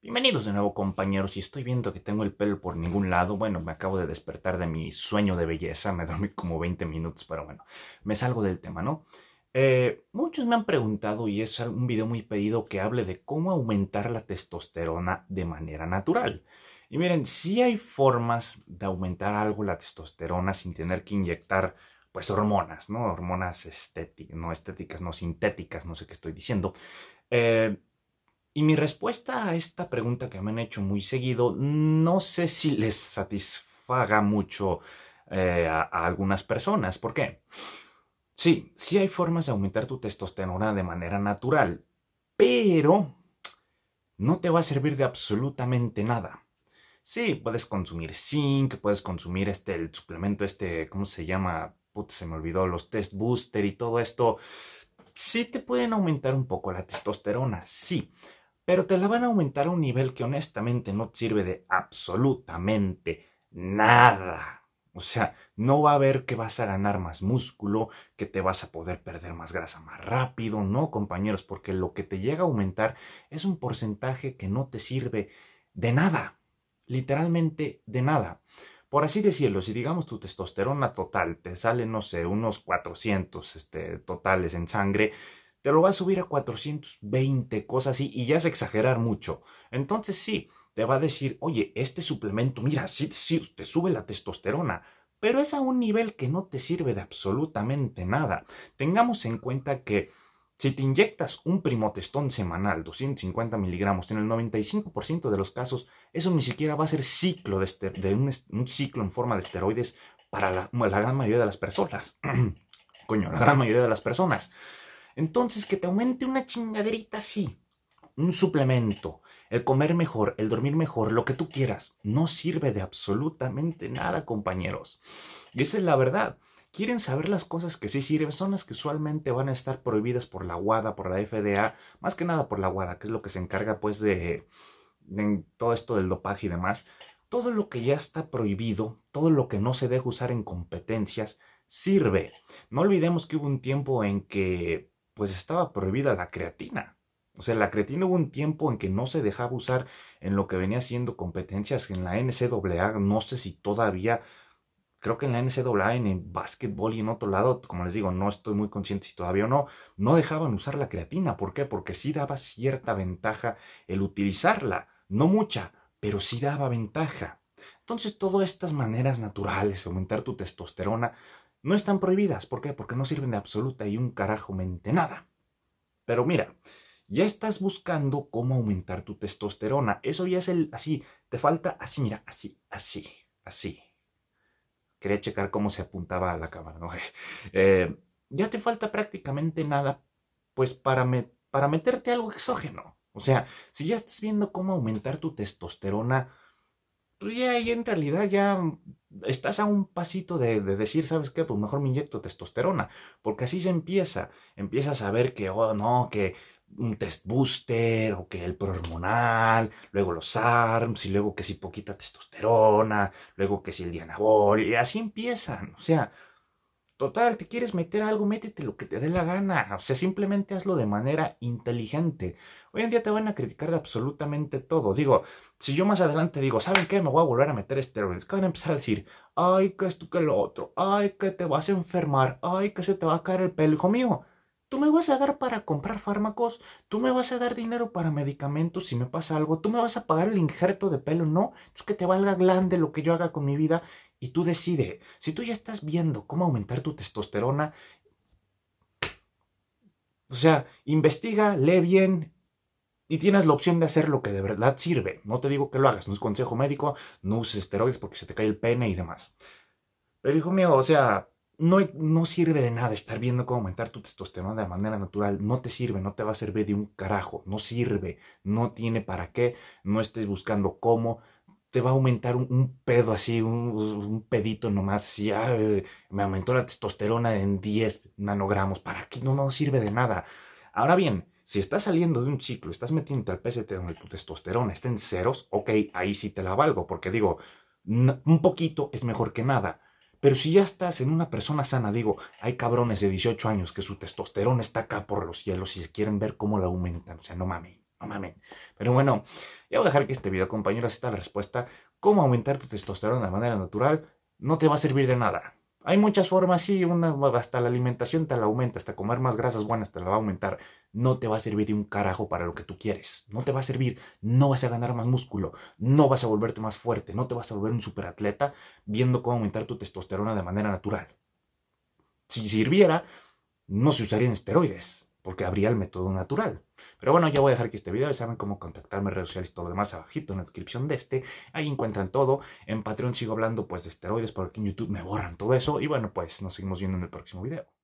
Bienvenidos de nuevo compañeros, si estoy viendo que tengo el pelo por ningún lado, bueno, me acabo de despertar de mi sueño de belleza, me dormí como 20 minutos, pero bueno, me salgo del tema, ¿no? Eh, muchos me han preguntado, y es un video muy pedido, que hable de cómo aumentar la testosterona de manera natural. Y miren, sí hay formas de aumentar algo la testosterona sin tener que inyectar pues hormonas, ¿no? Hormonas estéticas, no estéticas, no sintéticas, no sé qué estoy diciendo. Eh, y mi respuesta a esta pregunta que me han hecho muy seguido, no sé si les satisfaga mucho eh, a, algunas personas. ¿Por qué? Sí, sí hay formas de aumentar tu testosterona de manera natural, pero no te va a servir de absolutamente nada. Sí, puedes consumir zinc, puedes consumir este, el suplemento este, ¿cómo se llama? se me olvidó, los test booster y todo esto. Sí te pueden aumentar un poco la testosterona, sí, pero te la van a aumentar a un nivel que honestamente no te sirve de absolutamente nada. O sea, no va a ver que vas a ganar más músculo, que te vas a poder perder más grasa más rápido, no, compañeros, porque lo que te llega a aumentar es un porcentaje que no te sirve de nada, literalmente de nada. Por así decirlo, si digamos tu testosterona total te sale, no sé, unos 400 este, totales en sangre, te lo va a subir a 420, cosas así, y ya es exagerar mucho. Entonces sí, te va a decir, oye, este suplemento, mira, sí, sí, te sube la testosterona, pero es a un nivel que no te sirve de absolutamente nada. Tengamos en cuenta que si te inyectas un primotestón semanal, 250 miligramos, en el 95% de los casos, eso ni siquiera va a ser ciclo de, este, un, ciclo en forma de esteroides para la gran mayoría de las personas. Coño, la gran mayoría de las personas. Entonces, que te aumente una chingaderita sí. un suplemento, el comer mejor, el dormir mejor, lo que tú quieras, no sirve de absolutamente nada, compañeros. Y esa es la verdad. Quieren saber las cosas que sí sirven, son las que usualmente van a estar prohibidas por la WADA, por la FDA, más que nada por la WADA, que es lo que se encarga pues de, de todo esto del dopaje y demás. Todo lo que ya está prohibido, todo lo que no se deja usar en competencias, sirve. No olvidemos que hubo un tiempo en que pues estaba prohibida la creatina. O sea, la creatina hubo un tiempo en que no se dejaba usar en lo que venía siendo competencias en la NCAA. No sé si todavía, creo que en la NCAA, en el básquetbol y en otro lado, como les digo, no estoy muy consciente si todavía o no, no dejaban usar la creatina. ¿Por qué? Porque sí daba cierta ventaja el utilizarla. No mucha, pero sí daba ventaja. Entonces, todas estas maneras naturales de aumentar tu testosterona no están prohibidas. ¿Por qué? Porque no sirven de absoluta y un carajo mente nada. Pero mira, ya estás buscando cómo aumentar tu testosterona. Eso ya es el así, te falta así, mira, así, así, así. Quería checar cómo se apuntaba a la cámara, ¿no? Eh, ya te falta prácticamente nada, pues para, para meterte algo exógeno. O sea, si ya estás viendo cómo aumentar tu testosterona, pues ya ahí en realidad ya estás a un pasito de, decir, ¿sabes qué? Pues mejor me inyecto testosterona, porque así se empieza. Empiezas a ver que, oh, no, que un test booster o que el prohormonal, luego los ARMS y luego que si poquita testosterona, luego que si el dianabol, y así empiezan. O sea, Total, si quieres meter algo, métete lo que te dé la gana. O sea, simplemente hazlo de manera inteligente. Hoy en día te van a criticar de absolutamente todo. Digo, si yo más adelante digo, ¿saben qué? Me voy a volver a meter esteroides. Que van a empezar a decir, ay, que esto, que lo otro, ay, que te vas a enfermar, ay, que se te va a caer el pelo, mío. Tú me vas a dar para comprar fármacos, tú me vas a dar dinero para medicamentos si me pasa algo, tú me vas a pagar el injerto de pelo, no, es pues que te valga grande lo que yo haga con mi vida y tú decide. Si tú ya estás viendo cómo aumentar tu testosterona, o sea, investiga, lee bien y tienes la opción de hacer lo que de verdad sirve. No te digo que lo hagas, no es consejo médico, no uses esteroides porque se te cae el pene y demás. Pero hijo mío, o sea, no, no sirve de nada estar viendo cómo aumentar tu testosterona de manera natural. No te sirve, no te va a servir de un carajo. No sirve, no tiene para qué, no estés buscando cómo. Te va a aumentar un, pedo así, un, pedito nomás. Si me aumentó la testosterona en 10 nanogramos. ¿Para qué? No, no sirve de nada. Ahora bien, si estás saliendo de un ciclo, estás metiéndote al PST donde tu testosterona está en ceros, ok, ahí sí te la valgo, porque digo, un poquito es mejor que nada pero si ya estás en una persona sana, digo, hay cabrones de 18 años que su testosterona está acá por los cielos y se quieren ver cómo la aumentan. O sea, no mames, no mames. Pero bueno, ya voy a dejar que este video, compañeros, está la respuesta. ¿Cómo aumentar tu testosterona de manera natural? No te va a servir de nada. Hay muchas formas, sí, una, hasta la alimentación te la aumenta, hasta comer más grasas buenas te la va a aumentar. No te va a servir de un carajo para lo que tú quieres. No te va a servir, no vas a ganar más músculo, no vas a volverte más fuerte, no te vas a volver un superatleta viendo cómo aumentar tu testosterona de manera natural. Si sirviera, no se usarían esteroides porque habría el método natural. Pero bueno, ya voy a dejar aquí este video, ya saben cómo contactarme, redes sociales y todo lo demás abajito en la descripción de este. Ahí encuentran todo. En Patreon sigo hablando pues de esteroides, porque aquí en YouTube me borran todo eso. Y bueno, pues nos seguimos viendo en el próximo video.